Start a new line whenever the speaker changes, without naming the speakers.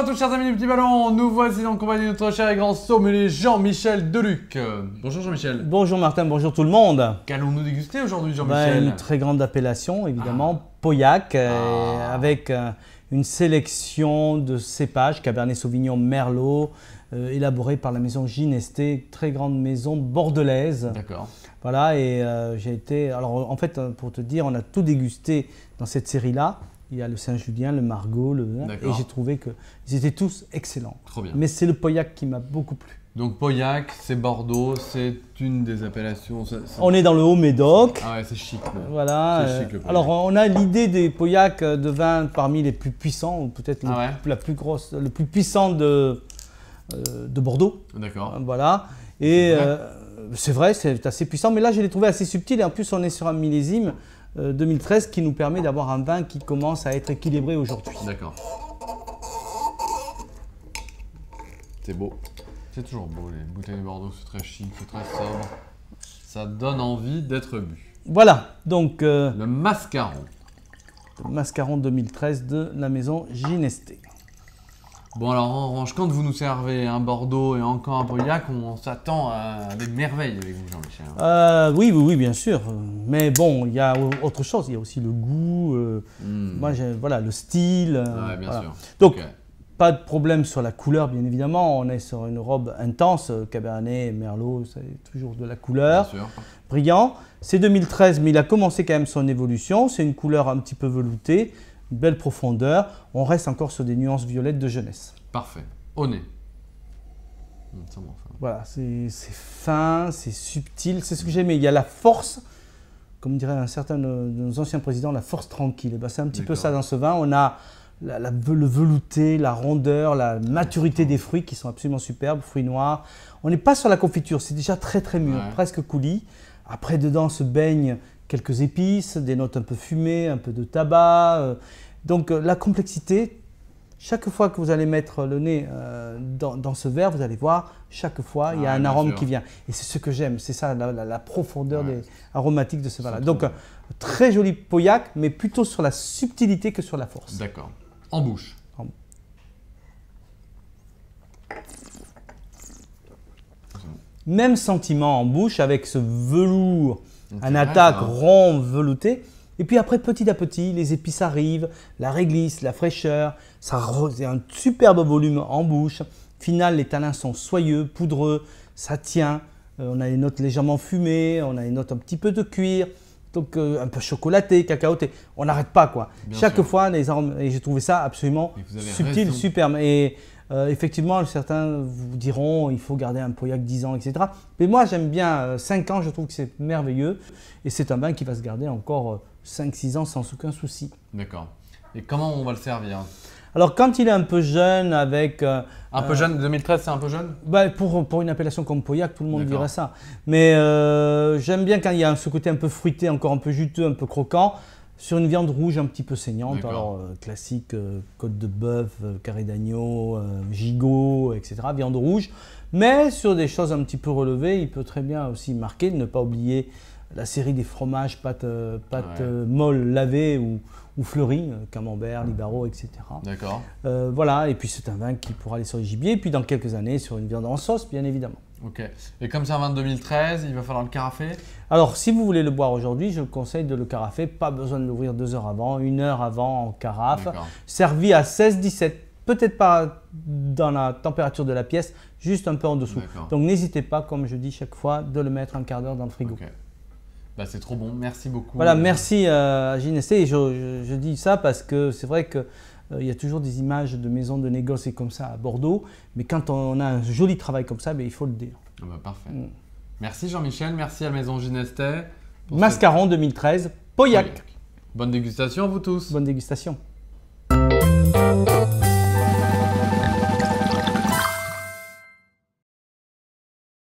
Bonjour à tous chers amis du Petit Ballon, nous voici en compagnie de notre cher et grand sommelier Jean-Michel Deluc. bonjour Jean-Michel.
Bonjour Martin, bonjour tout le monde.
Qu'allons-nous déguster aujourd'hui ben, Jean-Michel Une
très grande appellation évidemment, ah. Pauillac, euh, ah. avec euh, une sélection de cépages, Cabernet Sauvignon, Merlot, euh, élaboré par la maison Ginesté, très grande maison bordelaise. D'accord. Voilà, et j'ai été... Alors en fait, pour te dire, on a tout dégusté dans cette série-là il y a le Saint-Julien, le Margot, le... et j'ai trouvé qu'ils étaient tous excellents. Mais c'est le Pauillac qui m'a beaucoup plu.
Donc Pauillac, c'est Bordeaux, c'est une des appellations. On est dans le Haut-Médoc. Ah ouais, c'est chic. Voilà. Euh, alors
on a l'idée des Pauillac euh, de vin parmi les plus puissants, ou peut-être ah la plus grosse, le plus puissant de, euh, de Bordeaux. D'accord. Voilà. Et c'est vrai, c'est assez puissant. Mais là, je l'ai trouvé assez subtil. Et en plus, on est sur un millésime 2013 euh, qui nous permet d'avoir un vin qui commence à être équilibré aujourd'hui.
D'accord. C'est beau. C'est toujours beau, les bouteilles de Bordeaux, c'est très chic, c'est très sobre. Ça donne envie d'être bu. Voilà,
donc... Euh, le mascaron. Le mascaron 2013 de la maison Ginesté.
Bon, alors en revanche, quand vous nous servez un Bordeaux et encore un Pauillac, on s'attend à des merveilles avec vous, Jean-Michel.
Euh, oui, oui, oui, bien sûr. Mais bon, il y a autre chose. Il y a aussi le goût, euh, hmm. moi, voilà, le style. Euh, Donc, pas de problème sur la couleur, bien évidemment. On est sur une robe intense. Cabernet, Merlot, c'est toujours de la couleur. Bien sûr. Brillant. C'est 2013, mais il a commencé quand même son évolution. C'est une couleur un petit peu veloutée une belle profondeur. On reste encore sur des nuances violettes de jeunesse.
Parfait. Au nez. Hum,
voilà, c'est fin, c'est subtil, c'est ce que j'aime. Il y a la force, comme dirait un certain de nos anciens présidents, la force tranquille. Et eh ben, c'est un petit peu ça dans ce vin. On a la, le velouté, la rondeur, la maturité des fruits qui sont absolument superbes, fruits noirs. On n'est pas sur la confiture, c'est déjà très très mûr, presque coulis. Après, dedans se baigne quelques épices, des notes un peu fumées, un peu de tabac. Euh. Donc euh, la complexité, chaque fois que vous allez mettre le nez euh, dans, ce verre, vous allez voir, chaque fois, il y a ah, un arôme qui vient. Et c'est ce que j'aime, c'est ça, la, profondeur des aromatiques de ce vin-là. Donc, très joli Pauillac, mais plutôt sur la subtilité que sur la force. D'accord. En bouche. Même sentiment en bouche, avec ce velours un attaque ah, rond velouté. Et puis après, petit à petit, les épices arrivent, la réglisse, la fraîcheur, ça c'est un superbe volume en bouche. Final, les talins sont soyeux, poudreux, ça tient. Euh, on a les notes légèrement fumées, on a une notes un petit peu de cuir donc euh, un peu chocolaté, cacaoté. On n'arrête pas quoi. Chaque fois les arômes et j'ai trouvé ça absolument subtil, superbe. Et euh, effectivement, certains vous diront il faut garder un poillac 10 ans, etc. Mais moi j'aime bien 5 euh, ans, je trouve que c'est merveilleux et c'est un vin qui va se garder encore 5-6 ans sans aucun souci.
D'accord. Et comment on va le servir
alors quand il est un peu jeune avec... Euh, un peu euh, jeune, 2013 c'est un peu jeune bah, pour, pour une appellation comme Pauillac, tout le monde dirait ça. Mais euh, j'aime bien quand il y a ce côté un peu fruité, encore un peu juteux, un peu croquant, sur une viande rouge un petit peu saignante. Alors classique, côte de bœuf, carré d'agneau, gigot, etc. Viande rouge. Mais sur des choses un petit peu relevées, il peut très bien aussi marquer, ne pas oublier la série des fromages pâtes, euh, pâtes euh, molles lavées ou, ou fleuries, euh, camembert, libaro, etc. D'accord. voilà, et puis c'est un vin qui pourra aller sur le gibier, puis dans quelques années sur une viande en sauce, bien évidemment.
Ok. Et comme c'est un vin de 2013, il va falloir le carafer
Alors, si vous voulez le boire aujourd'hui, je vous conseille de le carafer. Pas besoin de l'ouvrir deux heures avant, une heure avant en carafe. Servi à 16-17, peut-être pas dans la température de la pièce, juste un peu en dessous. Donc, n'hésitez pas, comme je dis chaque fois, de le mettre un quart d'heure dans le frigo.
Bah, c'est trop bon, merci beaucoup. Voilà, euh, merci
à euh, Ginesté, je, dis ça parce que c'est vrai qu'il euh, il y a toujours des images de maisons de négoce et comme ça à Bordeaux, mais quand on a un joli travail comme ça, ben, il faut le dire.
Ah bah, parfait. Mm. Merci Jean-Michel, merci à Maison Ginesté. Mascaron 2013, Poyac. Bonne dégustation à vous tous. Bonne dégustation.